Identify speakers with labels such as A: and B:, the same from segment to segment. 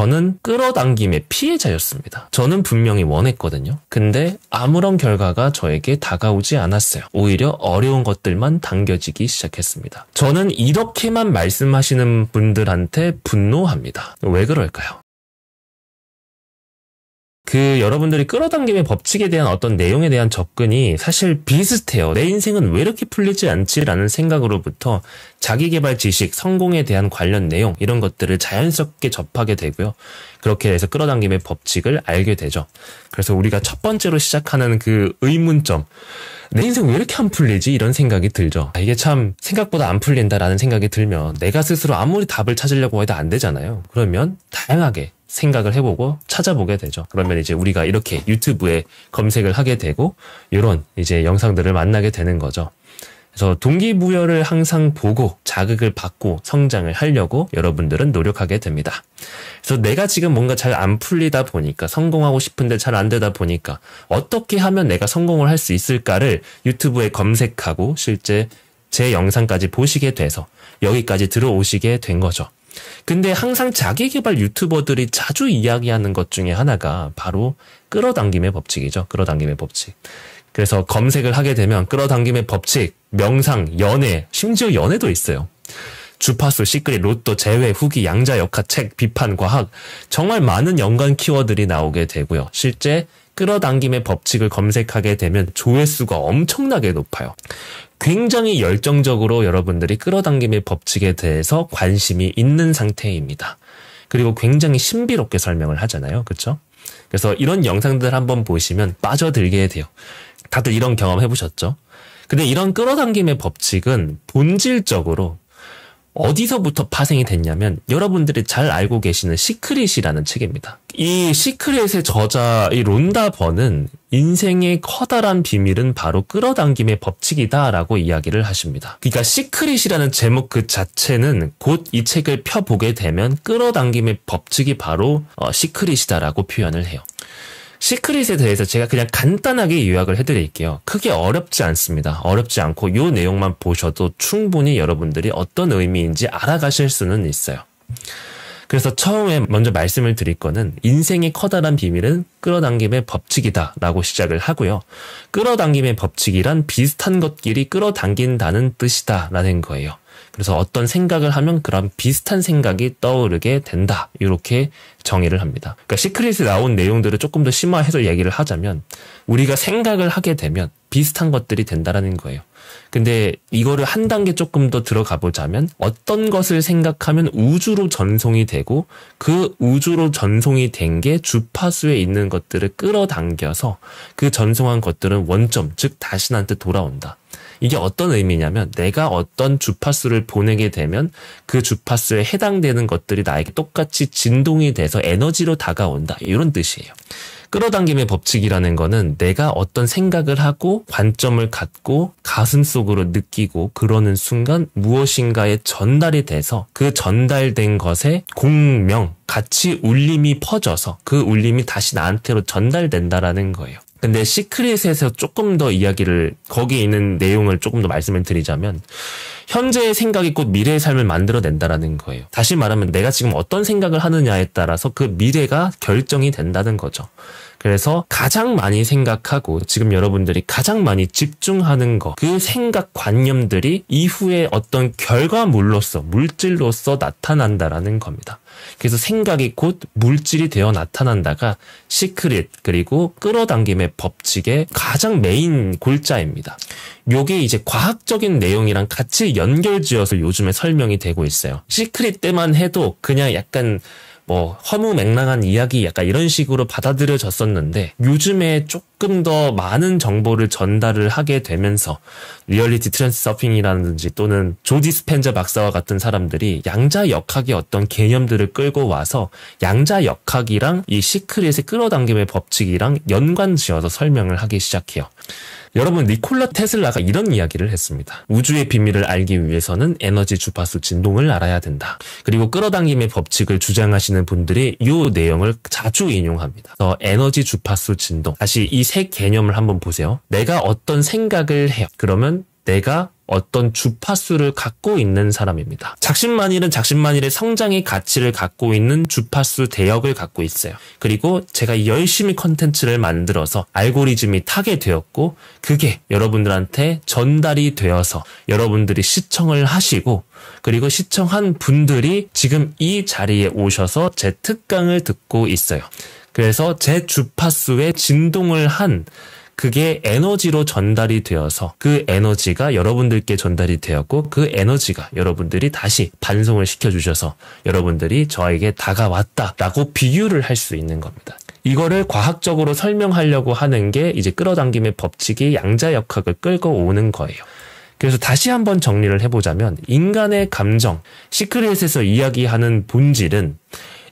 A: 저는 끌어당김의 피해자였습니다. 저는 분명히 원했거든요. 근데 아무런 결과가 저에게 다가오지 않았어요. 오히려 어려운 것들만 당겨지기 시작했습니다. 저는 이렇게만 말씀하시는 분들한테 분노합니다. 왜 그럴까요? 그 여러분들이 끌어당김의 법칙에 대한 어떤 내용에 대한 접근이 사실 비슷해요. 내 인생은 왜 이렇게 풀리지 않지라는 생각으로부터 자기개발 지식, 성공에 대한 관련 내용 이런 것들을 자연스럽게 접하게 되고요. 그렇게 해서 끌어당김의 법칙을 알게 되죠. 그래서 우리가 첫 번째로 시작하는 그 의문점, 내 인생 왜 이렇게 안 풀리지? 이런 생각이 들죠. 아, 이게 참 생각보다 안 풀린다라는 생각이 들면 내가 스스로 아무리 답을 찾으려고 해도 안 되잖아요. 그러면 다양하게 생각을 해보고 찾아보게 되죠. 그러면 이제 우리가 이렇게 유튜브에 검색을 하게 되고 이런 이제 영상들을 만나게 되는 거죠. 그래서 동기부여를 항상 보고 자극을 받고 성장을 하려고 여러분들은 노력하게 됩니다. 그래서 내가 지금 뭔가 잘 안 풀리다 보니까 성공하고 싶은데 잘 안 되다 보니까 어떻게 하면 내가 성공을 할 수 있을까를 유튜브에 검색하고 실제 제 영상까지 보시게 돼서 여기까지 들어오시게 된 거죠. 근데 항상 자기개발 유튜버들이 자주 이야기하는 것 중에 하나가 바로 끌어당김의 법칙이죠. 끌어당김의 법칙. 그래서 검색을 하게 되면 끌어당김의 법칙, 명상, 연애, 심지어 연애도 있어요. 주파수, 시크릿, 로또, 재회, 후기, 양자, 역학, 책, 비판, 과학 정말 많은 연관 키워드들이 나오게 되고요. 실제 끌어당김의 법칙을 검색하게 되면 조회수가 엄청나게 높아요. 굉장히 열정적으로 여러분들이 끌어당김의 법칙에 대해서 관심이 있는 상태입니다. 그리고 굉장히 신비롭게 설명을 하잖아요. 그렇죠? 그래서 이런 영상들 한번 보시면 빠져들게 돼요. 다들 이런 경험 해보셨죠? 근데 이런 끌어당김의 법칙은 본질적으로 어디서부터 파생이 됐냐면 여러분들이 잘 알고 계시는 시크릿이라는 책입니다. 이 시크릿의 저자 이 론다 번은 인생의 커다란 비밀은 바로 끌어당김의 법칙이다라고 이야기를 하십니다. 그러니까 시크릿이라는 제목 그 자체는 곧 이 책을 펴보게 되면 끌어당김의 법칙이 바로 어, 시크릿이다라고 표현을 해요. 시크릿에 대해서 제가 그냥 간단하게 요약을 해드릴게요. 크게 어렵지 않습니다. 어렵지 않고 요 내용만 보셔도 충분히 여러분들이 어떤 의미인지 알아가실 수는 있어요. 그래서 처음에 먼저 말씀을 드릴 거는 인생의 커다란 비밀은 끌어당김의 법칙이다라고 시작을 하고요. 끌어당김의 법칙이란 비슷한 것끼리 끌어당긴다는 뜻이다라는 거예요. 그래서 어떤 생각을 하면 그런 비슷한 생각이 떠오르게 된다. 이렇게 정의를 합니다. 그러니까 시크릿에 나온 내용들을 조금 더 심화해서 얘기를 하자면 우리가 생각을 하게 되면 비슷한 것들이 된다라는 거예요. 근데 이거를 한 단계 조금 더 들어가 보자면 어떤 것을 생각하면 우주로 전송이 되고 그 우주로 전송이 된 게 주파수에 있는 것들을 끌어당겨서 그 전송한 것들은 원점, 즉 다시 나한테 돌아온다. 이게 어떤 의미냐면 내가 어떤 주파수를 보내게 되면 그 주파수에 해당되는 것들이 나에게 똑같이 진동이 돼서 에너지로 다가온다. 이런 뜻이에요. 끌어당김의 법칙이라는 거는 내가 어떤 생각을 하고 관점을 갖고 가슴 속으로 느끼고 그러는 순간 무엇인가에 전달이 돼서 그 전달된 것에 공명, 같이 울림이 퍼져서 그 울림이 다시 나한테로 전달된다라는 거예요. 근데 시크릿에서 조금 더 이야기를 거기에 있는 내용을 조금 더 말씀을 드리자면 현재의 생각이 곧 미래의 삶을 만들어낸다라는 거예요. 다시 말하면 내가 지금 어떤 생각을 하느냐에 따라서 그 미래가 결정이 된다는 거죠. 그래서 가장 많이 생각하고 지금 여러분들이 가장 많이 집중하는 거, 그 생각 관념들이 이후에 어떤 결과물로서, 물질로서 나타난다라는 겁니다. 그래서 생각이 곧 물질이 되어 나타난다가 시크릿, 그리고 끌어당김의 법칙의 가장 메인 골자입니다. 요게 이제 과학적인 내용이랑 같이 연결지어서 요즘에 설명이 되고 있어요. 시크릿 때만 해도 그냥 약간 뭐 허무맹랑한 이야기 약간 이런 식으로 받아들여졌었는데 요즘에 조금 더 많은 정보를 전달을 하게 되면서 리얼리티 트랜스 서핑이라든지 또는 조디 스펜저 박사와 같은 사람들이 양자 역학의 어떤 개념들을 끌고 와서 양자 역학이랑 이 시크릿의 끌어당김의 법칙이랑 연관지어서 설명을 하기 시작해요. 여러분 니콜라 테슬라가 이런 이야기를 했습니다. 우주의 비밀을 알기 위해서는 에너지 주파수 진동을 알아야 된다. 그리고 끌어당김의 법칙을 주장하시는 분들이 이 내용을 자주 인용합니다. 그 에너지 주파수 진동 다시 이 세 개념을 한번 보세요. 내가 어떤 생각을 해요. 그러면 내가 어떤 주파수를 갖고 있는 사람입니다. 작심만일은 작심만일의 성장의 가치를 갖고 있는 주파수 대역을 갖고 있어요. 그리고 제가 열심히 컨텐츠를 만들어서 알고리즘이 타게 되었고 그게 여러분들한테 전달이 되어서 여러분들이 시청을 하시고 그리고 시청한 분들이 지금 이 자리에 오셔서 제 특강을 듣고 있어요. 그래서 제 주파수에 진동을 한 그게 에너지로 전달이 되어서 그 에너지가 여러분들께 전달이 되었고 그 에너지가 여러분들이 다시 반송을 시켜주셔서 여러분들이 저에게 다가왔다라고 비유를 할 수 있는 겁니다. 이거를 과학적으로 설명하려고 하는 게 이제 끌어당김의 법칙이 양자역학을 끌고 오는 거예요. 그래서 다시 한번 정리를 해보자면 인간의 감정, 시크릿에서 이야기하는 본질은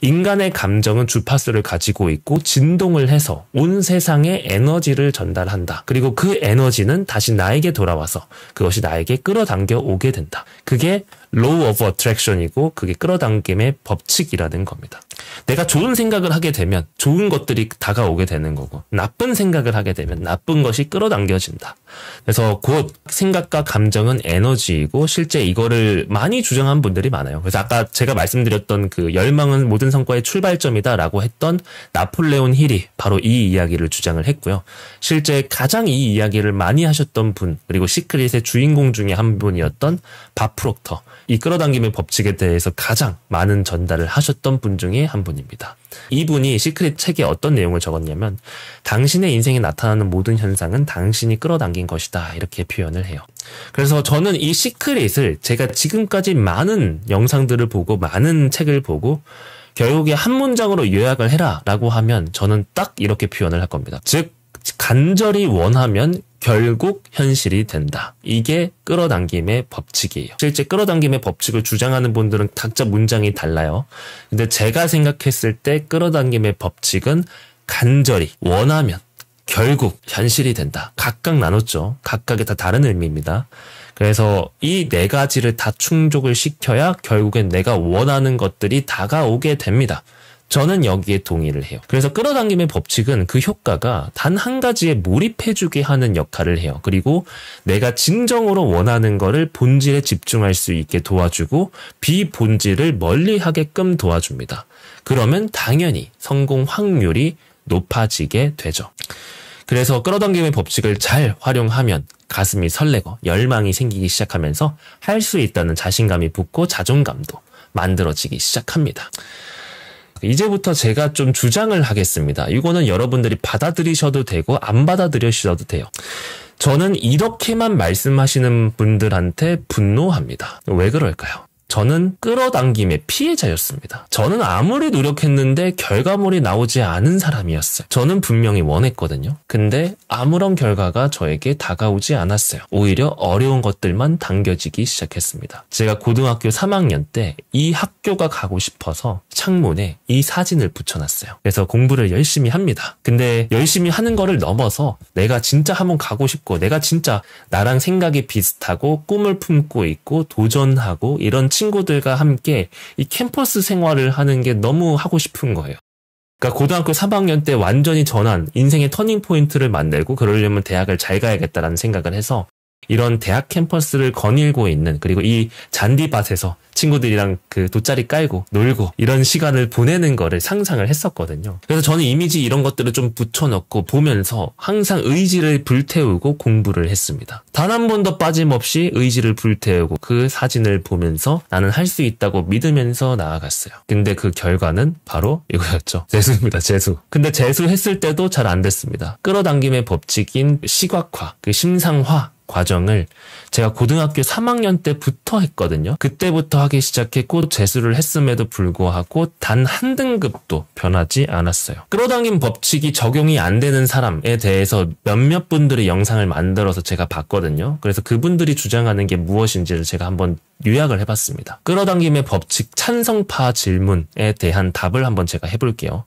A: 인간의 감정은 주파수를 가지고 있고 진동을 해서 온 세상에 에너지를 전달한다. 그리고 그 에너지는 다시 나에게 돌아와서 그것이 나에게 끌어당겨 오게 된다. 그게 로우 오브 어트랙션이고 그게 끌어당김의 법칙이라는 겁니다. 내가 좋은 생각을 하게 되면 좋은 것들이 다가오게 되는 거고 나쁜 생각을 하게 되면 나쁜 것이 끌어당겨진다. 그래서 곧 생각과 감정은 에너지이고 실제 이거를 많이 주장한 분들이 많아요. 그래서 아까 제가 말씀드렸던 그 열망은 모든 성과의 출발점이다라고 했던 나폴레온 힐이 바로 이 이야기를 주장을 했고요. 실제 가장 이 이야기를 많이 하셨던 분 그리고 시크릿의 주인공 중에 한 분이었던 밥 프록터 이 끌어당김의 법칙에 대해서 가장 많은 전달을 하셨던 분 중에 한 분입니다. 이분이 시크릿 책에 어떤 내용을 적었냐면 당신의 인생에 나타나는 모든 현상은 당신이 끌어당긴 것이다 이렇게 표현을 해요. 그래서 저는 이 시크릿을 제가 지금까지 많은 영상들을 보고 많은 책을 보고 결국에 한 문장으로 요약을 해라 라고 하면 저는 딱 이렇게 표현을 할 겁니다. 즉 간절히 원하면 결국 현실이 된다. 이게 끌어당김의 법칙이에요. 실제 끌어당김의 법칙을 주장하는 분들은 각자 문장이 달라요. 근데 제가 생각했을 때 끌어당김의 법칙은 간절히 원하면 결국 현실이 된다. 각각 나눴죠. 각각의 다 다른 의미입니다. 그래서 이 네 가지를 다 충족을 시켜야 결국엔 내가 원하는 것들이 다가오게 됩니다. 저는 여기에 동의를 해요. 그래서 끌어당김의 법칙은 그 효과가 단 한 가지에 몰입해주게 하는 역할을 해요. 그리고 내가 진정으로 원하는 거를 본질에 집중할 수 있게 도와주고 비본질을 멀리 하게끔 도와줍니다. 그러면 당연히 성공 확률이 높아지게 되죠. 그래서 끌어당김의 법칙을 잘 활용하면 가슴이 설레고 열망이 생기기 시작하면서 할 수 있다는 자신감이 붙고 자존감도 만들어지기 시작합니다. 이제부터 제가 좀 주장을 하겠습니다. 이거는 여러분들이 받아들이셔도 되고 안 받아들이셔도 돼요. 저는 이렇게만 말씀하시는 분들한테 분노합니다. 왜 그럴까요? 저는 끌어당김의 피해자였습니다. 저는 아무리 노력했는데 결과물이 나오지 않은 사람이었어요. 저는 분명히 원했거든요. 근데 아무런 결과가 저에게 다가오지 않았어요. 오히려 어려운 것들만 당겨지기 시작했습니다. 제가 고등학교 3학년 때 이 학교가 가고 싶어서 창문에 이 사진을 붙여놨어요. 그래서 공부를 열심히 합니다. 근데 열심히 하는 거를 넘어서 내가 진짜 한번 가고 싶고 내가 진짜 나랑 생각이 비슷하고 꿈을 품고 있고 도전하고 이런 친구들과 함께 이 캠퍼스 생활을 하는 게 너무 하고 싶은 거예요. 그러니까 고등학교 3학년 때 완전히 전환, 인생의 터닝 포인트를 만들고 그러려면 대학을 잘 가야겠다라는 생각을 해서 이런 대학 캠퍼스를 거닐고 있는 그리고 이 잔디밭에서 친구들이랑 그 돗자리 깔고 놀고 이런 시간을 보내는 거를 상상을 했었거든요. 그래서 저는 이미지 이런 것들을 좀 붙여넣고 보면서 항상 의지를 불태우고 공부를 했습니다. 단 한 번도 빠짐없이 의지를 불태우고 그 사진을 보면서 나는 할 수 있다고 믿으면서 나아갔어요. 근데 그 결과는 바로 이거였죠. 재수입니다. 재수. 근데 재수했을 때도 잘 안 됐습니다. 끌어당김의 법칙인 시각화, 그 심상화 과정을 제가 고등학교 3학년 때부터 했거든요. 그때부터 하기 시작했고 재수를 했음에도 불구하고 단 한 등급도 변하지 않았어요. 끌어당김 법칙이 적용이 안 되는 사람에 대해서 몇몇 분들의 영상을 만들어서 제가 봤거든요. 그래서 그분들이 주장하는 게 무엇인지를 제가 한번 요약을 해봤습니다. 끌어당김의 법칙 찬성파 질문에 대한 답을 한번 제가 해볼게요.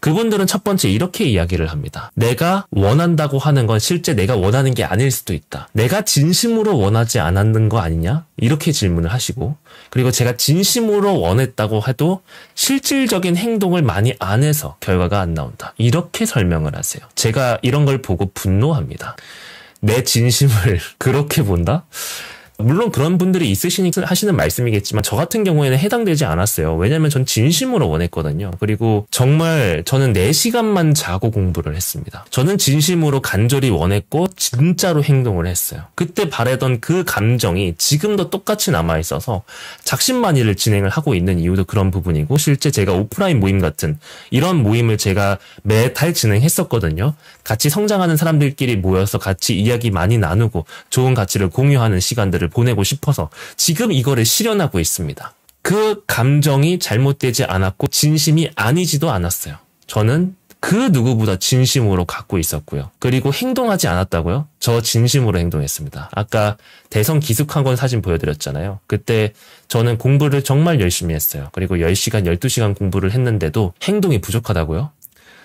A: 그분들은 첫 번째 이렇게 이야기를 합니다. 내가 원한다고 하는 건 실제 내가 원하는 게 아닐 수도 있다. 내가 진심으로 원하지 않았는 거 아니냐? 이렇게 질문을 하시고 그리고 제가 진심으로 원했다고 해도 실질적인 행동을 많이 안 해서 결과가 안 나온다. 이렇게 설명을 하세요. 제가 이런 걸 보고 분노합니다. 내 진심을 그렇게 본다? 물론 그런 분들이 있으시니 하시는 말씀이겠지만 저 같은 경우에는 해당되지 않았어요. 왜냐면 전 진심으로 원했거든요. 그리고 정말 저는 4시간만 자고 공부를 했습니다. 저는 진심으로 간절히 원했고 진짜로 행동을 했어요. 그때 바래던 그 감정이 지금도 똑같이 남아 있어서 작심만일을 진행을 하고 있는 이유도 그런 부분이고 실제 제가 오프라인 모임 같은 이런 모임을 제가 매달 진행했었거든요. 같이 성장하는 사람들끼리 모여서 같이 이야기 많이 나누고 좋은 가치를 공유하는 시간들을 메시지를 보내고 싶어서 지금 이거를 실현하고 있습니다. 그 감정이 잘못되지 않았고 진심이 아니지도 않았어요. 저는 그 누구보다 진심으로 갖고 있었고요. 그리고 행동하지 않았다고요? 저 진심으로 행동했습니다. 아까 대성 기숙학원 사진 보여드렸잖아요. 그때 저는 공부를 정말 열심히 했어요. 그리고 10시간, 12시간 공부를 했는데도 행동이 부족하다고요?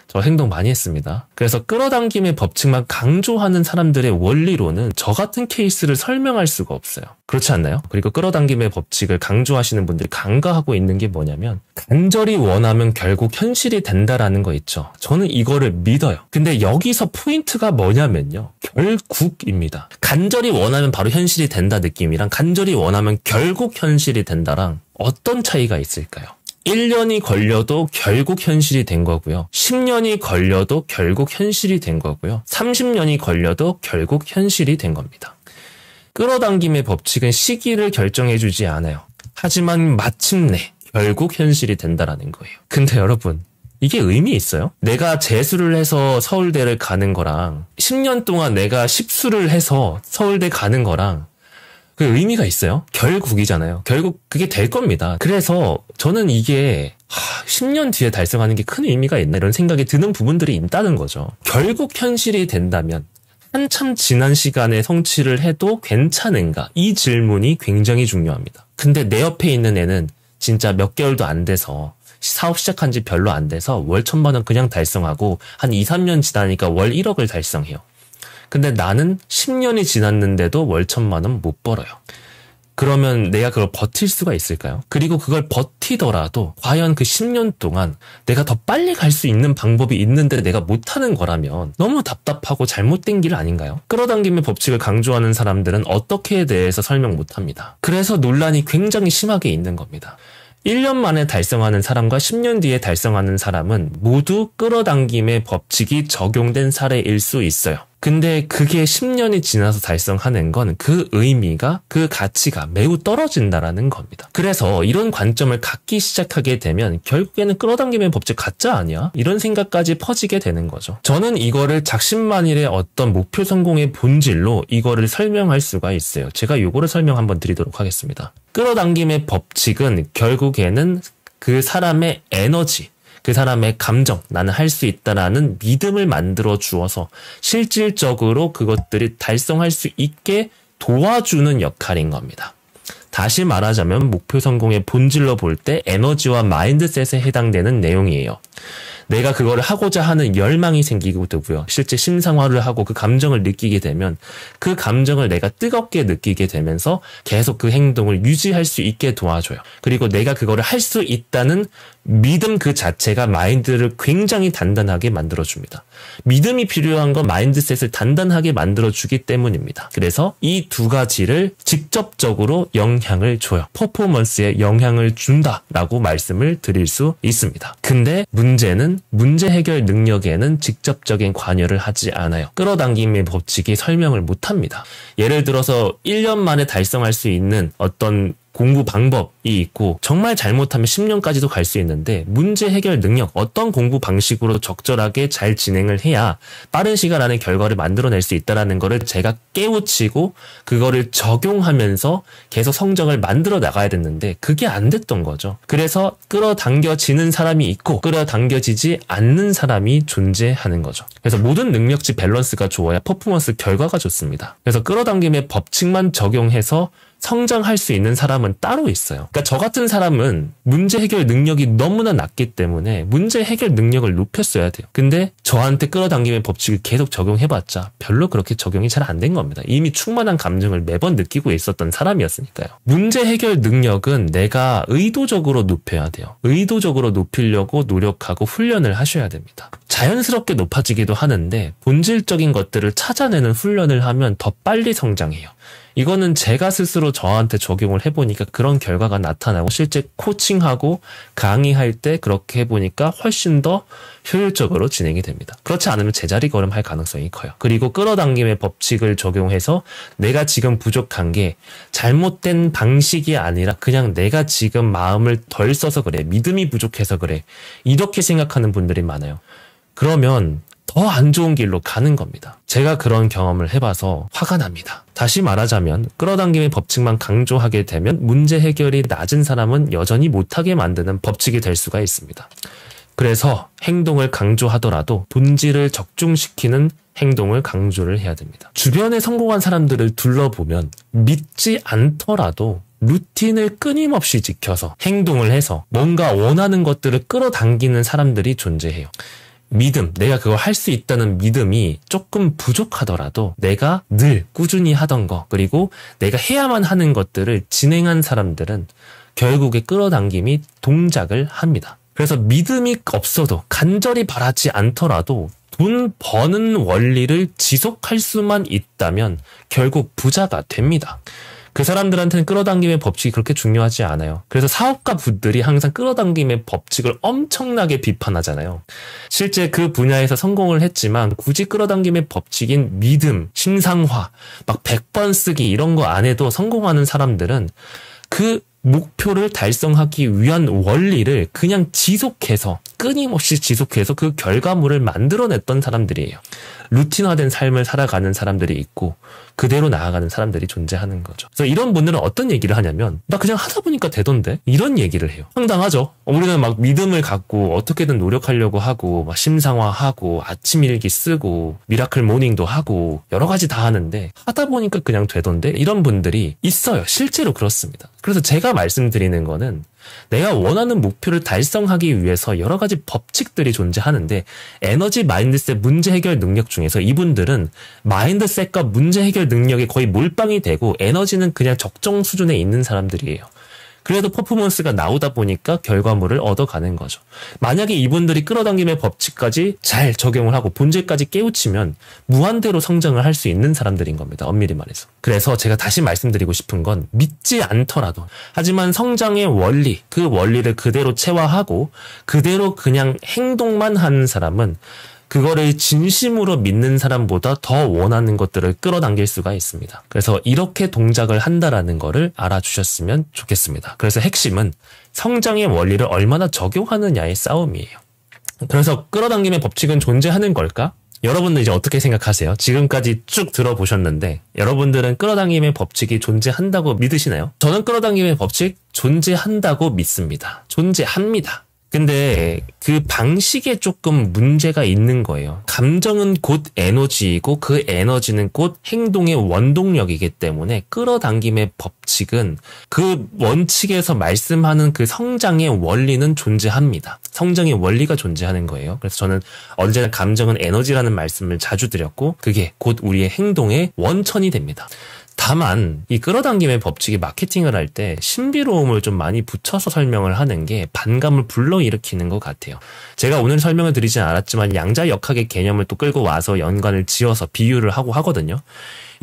A: 저 행동 많이 했습니다. 그래서 끌어당김의 법칙만 강조하는 사람들의 원리로는 저 같은 케이스를 설명할 수가 없어요. 그렇지 않나요? 그리고 끌어당김의 법칙을 강조하시는 분들이 강가하고 있는 게 뭐냐면 간절히 원하면 결국 현실이 된다라는 거 있죠. 저는 이거를 믿어요. 근데 여기서 포인트가 뭐냐면요. 결국입니다. 간절히 원하면 바로 현실이 된다 느낌이랑 간절히 원하면 결국 현실이 된다랑 어떤 차이가 있을까요? 1년이 걸려도 결국 현실이 된 거고요. 10년이 걸려도 결국 현실이 된 거고요. 30년이 걸려도 결국 현실이 된 겁니다. 끌어당김의 법칙은 시기를 결정해주지 않아요. 하지만 마침내 결국 현실이 된다라는 거예요. 근데 여러분, 이게 의미 있어요? 내가 재수를 해서 서울대를 가는 거랑 10년 동안 내가 십수를 해서 서울대 가는 거랑 그 의미가 있어요? 결국이잖아요. 결국 그게 될 겁니다. 그래서 저는 이게 10년 뒤에 달성하는 게 큰 의미가 있나 이런 생각이 드는 부분들이 있다는 거죠. 결국 현실이 된다면 한참 지난 시간에 성취를 해도 괜찮은가? 이 질문이 굉장히 중요합니다. 근데 내 옆에 있는 애는 진짜 몇 개월도 안 돼서 사업 시작한 지 별로 안 돼서 월 천만 원 그냥 달성하고 한 2, 3년 지나니까 월 1억을 달성해요. 근데 나는 10년이 지났는데도 월 천만 원못 벌어요. 그러면 내가 그걸 버틸 수가 있을까요? 그리고 그걸 버티더라도 과연 그 10년 동안 내가 더 빨리 갈 수 있는 방법이 있는데 내가 못하는 거라면 너무 답답하고 잘못된 길 아닌가요? 끌어당김의 법칙을 강조하는 사람들은 어떻게에 대해서 설명 못합니다. 그래서 논란이 굉장히 심하게 있는 겁니다. 1년 만에 달성하는 사람과 10년 뒤에 달성하는 사람은 모두 끌어당김의 법칙이 적용된 사례일 수 있어요. 근데 그게 10년이 지나서 달성하는 건 그 의미가 그 가치가 매우 떨어진다라는 겁니다. 그래서 이런 관점을 갖기 시작하게 되면 결국에는 끌어당김의 법칙 가짜 아니야? 이런 생각까지 퍼지게 되는 거죠. 저는 이거를 작심만일의 어떤 목표 성공의 본질로 이거를 설명할 수가 있어요. 제가 이거를 설명 한번 드리도록 하겠습니다. 끌어당김의 법칙은 결국에는 그 사람의 에너지, 그 사람의 감정, 나는 할 수 있다라는 믿음을 만들어 주어서 실질적으로 그것들이 달성할 수 있게 도와주는 역할인 겁니다. 다시 말하자면 목표 성공의 본질로 볼 때 에너지와 마인드셋에 해당되는 내용이에요. 내가 그거를 하고자 하는 열망이 생기고 되고요. 실제 심상화를 하고 그 감정을 느끼게 되면 그 감정을 내가 뜨겁게 느끼게 되면서 계속 그 행동을 유지할 수 있게 도와줘요. 그리고 내가 그거를 할 수 있다는 믿음 그 자체가 마인드를 굉장히 단단하게 만들어줍니다. 믿음이 필요한 건 마인드셋을 단단하게 만들어주기 때문입니다. 그래서 이 두 가지를 직접적으로 영향을 줘요. 퍼포먼스에 영향을 준다라고 말씀을 드릴 수 있습니다. 근데 문제는 문제 해결 능력에는 직접적인 관여를 하지 않아요. 끌어당김의 법칙이 설명을 못합니다. 예를 들어서 1년 만에 달성할 수 있는 어떤 공부 방법이 있고 정말 잘못하면 10년까지도 갈 수 있는데 문제 해결 능력 어떤 공부 방식으로 적절하게 잘 진행을 해야 빠른 시간 안에 결과를 만들어낼 수 있다라는 거를 제가 깨우치고 그거를 적용하면서 계속 성적을 만들어 나가야 됐는데 그게 안 됐던 거죠. 그래서 끌어당겨지는 사람이 있고 끌어당겨지지 않는 사람이 존재하는 거죠. 그래서 모든 능력치 밸런스가 좋아야 퍼포먼스 결과가 좋습니다. 그래서 끌어당김의 법칙만 적용해서 성장할 수 있는 사람은 따로 있어요. 그러니까 저 같은 사람은 문제 해결 능력이 너무나 낮기 때문에 문제 해결 능력을 높였어야 돼요. 근데 저한테 끌어당김의 법칙을 계속 적용해봤자 별로 그렇게 적용이 잘 안 된 겁니다. 이미 충만한 감정을 매번 느끼고 있었던 사람이었으니까요. 문제 해결 능력은 내가 의도적으로 높여야 돼요. 의도적으로 높이려고 노력하고 훈련을 하셔야 됩니다. 자연스럽게 높아지기도 하는데 본질적인 것들을 찾아내는 훈련을 하면 더 빨리 성장해요. 이거는 제가 스스로 저한테 적용을 해보니까 그런 결과가 나타나고 실제 코칭하고 강의할 때 그렇게 해보니까 훨씬 더 효율적으로 진행이 됩니다. 그렇지 않으면 제자리 걸음할 가능성이 커요. 그리고 끌어당김의 법칙을 적용해서 내가 지금 부족한 게 잘못된 방식이 아니라 그냥 내가 지금 마음을 덜 써서 그래. 믿음이 부족해서 그래. 이렇게 생각하는 분들이 많아요. 그러면 더안 좋은 길로 가는 겁니다. 제가 그런 경험을 해봐서 화가 납니다. 다시 말하자면 끌어당김의 법칙만 강조하게 되면 문제 해결이 낮은 사람은 여전히 못하게 만드는 법칙이 될 수가 있습니다. 그래서 행동을 강조하더라도 본질을 적중시키는 행동을 강조를 해야 됩니다. 주변에 성공한 사람들을 둘러보면 믿지 않더라도 루틴을 끊임없이 지켜서 행동을 해서 뭔가 원하는 것들을 끌어당기는 사람들이 존재해요. 믿음, 내가 그걸 할 수 있다는 믿음이 조금 부족하더라도 내가 늘 꾸준히 하던 거, 그리고 내가 해야만 하는 것들을 진행한 사람들은 결국에 끌어당김이 동작을 합니다. 그래서 믿음이 없어도 간절히 바라지 않더라도 돈 버는 원리를 지속할 수만 있다면 결국 부자가 됩니다. 그 사람들한테는 끌어당김의 법칙이 그렇게 중요하지 않아요. 그래서 사업가분들이 항상 끌어당김의 법칙을 엄청나게 비판하잖아요. 실제 그 분야에서 성공을 했지만 굳이 끌어당김의 법칙인 믿음, 신상화, 막 100번 쓰기 이런 거 안 해도 성공하는 사람들은 그 목표를 달성하기 위한 원리를 그냥 지속해서 끊임없이 지속해서 그 결과물을 만들어냈던 사람들이에요. 루틴화된 삶을 살아가는 사람들이 있고 그대로 나아가는 사람들이 존재하는 거죠. 그래서 이런 분들은 어떤 얘기를 하냐면 나 그냥 하다 보니까 되던데 이런 얘기를 해요. 황당하죠. 우리는 막 믿음을 갖고 어떻게든 노력하려고 하고 막 심상화하고 아침 일기 쓰고 미라클 모닝도 하고 여러 가지 다 하는데 하다 보니까 그냥 되던데 이런 분들이 있어요. 실제로 그렇습니다. 그래서 제가 말씀드리는 거는 내가 원하는 목표를 달성하기 위해서 여러 가지 법칙들이 존재하는데 에너지 마인드셋 문제 해결 능력 중에서 이분들은 마인드셋과 문제 해결 능력이 거의 몰빵이 되고 에너지는 그냥 적정 수준에 있는 사람들이에요. 그래도 퍼포먼스가 나오다 보니까 결과물을 얻어가는 거죠. 만약에 이분들이 끌어당김의 법칙까지 잘 적용을 하고 본질까지 깨우치면 무한대로 성장을 할 수 있는 사람들인 겁니다. 엄밀히 말해서. 그래서 제가 다시 말씀드리고 싶은 건 믿지 않더라도 하지만 성장의 원리 그 원리를 그대로 체화하고 그대로 그냥 행동만 하는 사람은 그거를 진심으로 믿는 사람보다 더 원하는 것들을 끌어당길 수가 있습니다. 그래서 이렇게 동작을 한다라는 거를 알아주셨으면 좋겠습니다. 그래서 핵심은 성장의 원리를 얼마나 적용하느냐의 싸움이에요. 그래서 끌어당김의 법칙은 존재하는 걸까? 여러분들 이제 어떻게 생각하세요? 지금까지 쭉 들어보셨는데 여러분들은 끌어당김의 법칙이 존재한다고 믿으시나요? 저는 끌어당김의 법칙 존재한다고 믿습니다. 존재합니다. 근데 그 방식에 조금 문제가 있는 거예요. 감정은 곧 에너지이고 그 에너지는 곧 행동의 원동력이기 때문에 끌어당김의 법칙은 그 원칙에서 말씀하는 그 성장의 원리는 존재합니다. 성장의 원리가 존재하는 거예요. 그래서 저는 언제나 감정은 에너지라는 말씀을 자주 드렸고 그게 곧 우리의 행동의 원천이 됩니다. 다만 이 끌어당김의 법칙이 마케팅을 할 때 신비로움을 좀 많이 붙여서 설명을 하는 게 반감을 불러일으키는 것 같아요. 제가 오늘 설명을 드리진 않았지만 양자역학의 개념을 또 끌고 와서 연관을 지어서 비유를 하고 하거든요.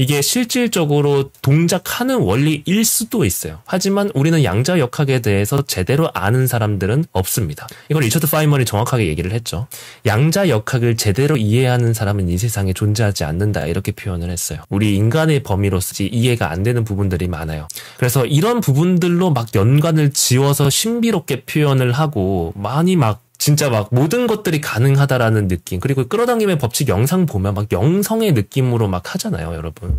A: 이게 실질적으로 동작하는 원리일 수도 있어요. 하지만 우리는 양자 역학에 대해서 제대로 아는 사람들은 없습니다. 이걸 리처드 파이먼이 정확하게 얘기를 했죠. 양자 역학을 제대로 이해하는 사람은 이 세상에 존재하지 않는다 이렇게 표현을 했어요. 우리 인간의 범위로서 이해가 안 되는 부분들이 많아요. 그래서 이런 부분들로 막 연관을 지워서 신비롭게 표현을 하고 많이 막 진짜 막 모든 것들이 가능하다라는 느낌. 그리고 끌어당김의 법칙 영상 보면 막 영성의 느낌으로 막 하잖아요, 여러분.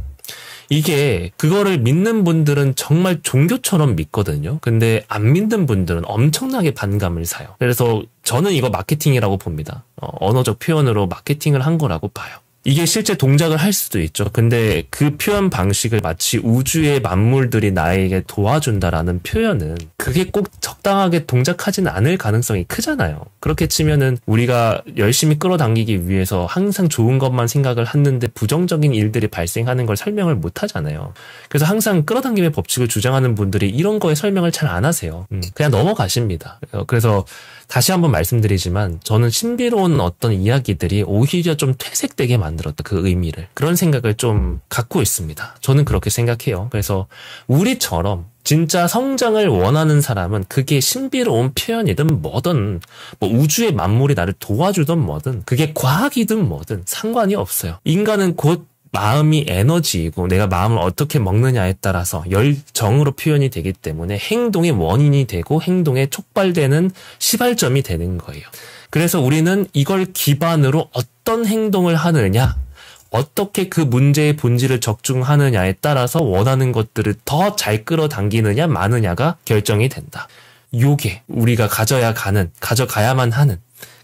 A: 이게 그거를 믿는 분들은 정말 종교처럼 믿거든요. 근데 안 믿는 분들은 엄청나게 반감을 사요. 그래서 저는 이거 마케팅이라고 봅니다. 어, 언어적 표현으로 마케팅을 한 거라고 봐요. 이게 실제 동작을 할 수도 있죠. 근데 그 표현 방식을 마치 우주의 만물들이 나에게 도와준다라는 표현은 그게 꼭 적당하게 동작하진 않을 가능성이 크잖아요. 그렇게 치면은 우리가 열심히 끌어당기기 위해서 항상 좋은 것만 생각을 하는데 부정적인 일들이 발생하는 걸 설명을 못 하잖아요. 그래서 항상 끌어당김의 법칙을 주장하는 분들이 이런 거에 설명을 잘 안 하세요. 음, 그냥 넘어가십니다. 어, 그래서 다시 한번 말씀드리지만 저는 신비로운 어떤 이야기들이 오히려 좀 퇴색되게 만 만들었다. 그 의미를. 그런 생각을 좀 갖고 있습니다. 저는 그렇게 생각해요. 그래서 우리처럼 진짜 성장을 원하는 사람은 그게 신비로운 표현이든 뭐든 뭐 우주의 만물이 나를 도와주든 뭐든 그게 과학이든 뭐든 상관이 없어요. 인간은 곧 마음이 에너지이고 내가 마음을 어떻게 먹느냐에 따라서 열정으로 표현이 되기 때문에 행동의 원인이 되고 행동에 촉발되는 시발점이 되는 거예요. 그래서 우리는 이걸 기반으로 어떤 행동을 하느냐, 어떻게 그 문제의 본질을 적중하느냐에 따라서 원하는 것들을 더 잘 끌어당기느냐, 마느냐가 결정이 된다. 요게 우리가 가져야 가는, 가져가야만 하는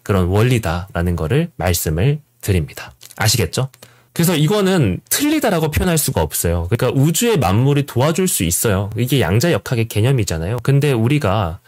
A: 그런 원리다라는 거를 말씀을 드립니다. 아시겠죠? 그래서 이거는 틀리다라고 표현할 수가 없어요. 그러니까 우주의 만물이 도와줄 수 있어요. 이게 양자 역학의 개념이잖아요. 근데 우리가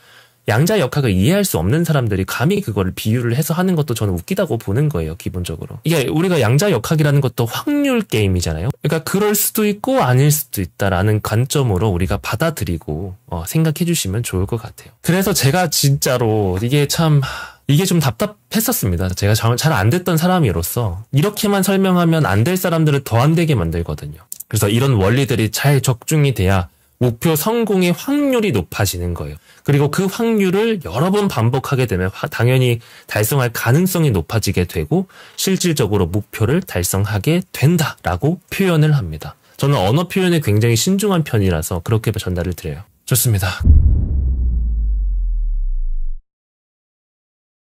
A: 양자 역학을 이해할 수 없는 사람들이 감히 그거를 비유를 해서 하는 것도 저는 웃기다고 보는 거예요, 기본적으로. 이게 우리가 양자 역학이라는 것도 확률 게임이잖아요. 그러니까 그럴 수도 있고 아닐 수도 있다라는 관점으로 우리가 받아들이고 어, 생각해 주시면 좋을 것 같아요. 그래서 제가 진짜로 이게 참 이게 좀 답답했었습니다. 제가 잘 안 됐던 사람으로서 이렇게만 설명하면 안 될 사람들을 더 안 되게 만들거든요. 그래서 이런 원리들이 잘 적중이 돼야 목표 성공의 확률이 높아지는 거예요. 그리고 그 확률을 여러 번 반복하게 되면 당연히 달성할 가능성이 높아지게 되고 실질적으로 목표를 달성하게 된다라고 표현을 합니다. 저는 언어 표현에 굉장히 신중한 편이라서 그렇게 전달을 드려요. 좋습니다.